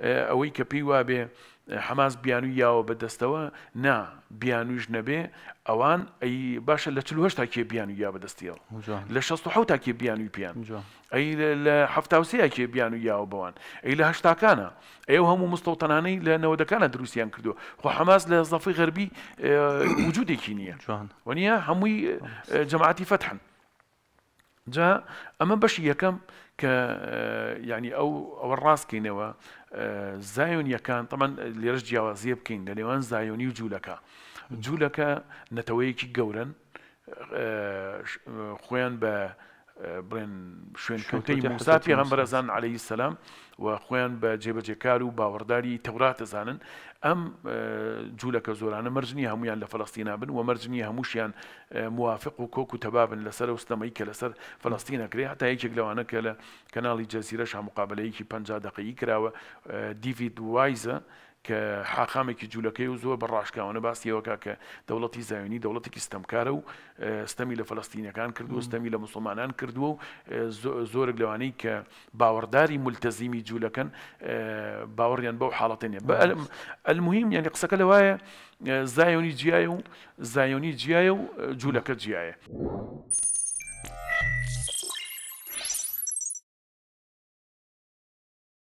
ئەوەی کە پێی وا بێ حماس بیانوی یاوە بەدەستەوە نا بیانوش نەبێ ئەوان ئەی باشە لە چه تاکێ بیانوی یا بەدەستیەوە لە 16 تاکێ بیانوی پیان ئەی لە هەفتاوسەیەکێ بیانوی یاوە بەوان ئەی لە هەشتاکانە ئەو هەموو مستەوتەنانەی لە نەوەدەکانە دروستیان کردو خۆ حماس لە زەفی غەربی وجودێکی نییە وەنیە هەمووی جەماعتی فەتحن جا ئەمە بەشی یەکەم کە ینی ئەو ئەوە ڕاستکەینەوە زایونیەکان تەمەەن لێرش جیاوازیە بکەین لە نێوان زایۆنی و جوولەکە جوولەکە نەتەوەیەکی گەورن خۆیان بە برن شوين كوتي موسى في غنبر زان عليه السلام وخوان بجيب جيكارو باورداري تورات زانن ام اه، جولا زوران مرجني هم يعني لفلسطين بن ومرجني هموشيان اه، موافق وكوكو تبابن لسر وسلميك لسر فلسطين كري حتى هيك لو انا كلا كنال الجزيره شا مقابله هيك 50 دقيقه كرا ديفيد وايزا کە حاقامێکی جوولەکەی و زۆر بەڕاشکاوانە باسیەوەکە کە دەوڵەتی زاوینی دەوڵەتێکی ستەمکارە و ستەمی لە فلستینەکان کردو و ستەمی لە مسلمانان کردووە و زۆرێک لەوانەی کە باوەڕداری ملتەزیمی جوولەکەن باوەڕیان بەو حاڵەتێنێ بە ئەلمهم یعنی قسەکە لەوایە زایۆنی جیایە و زایۆنی جیایە و جوولەکە جیایە.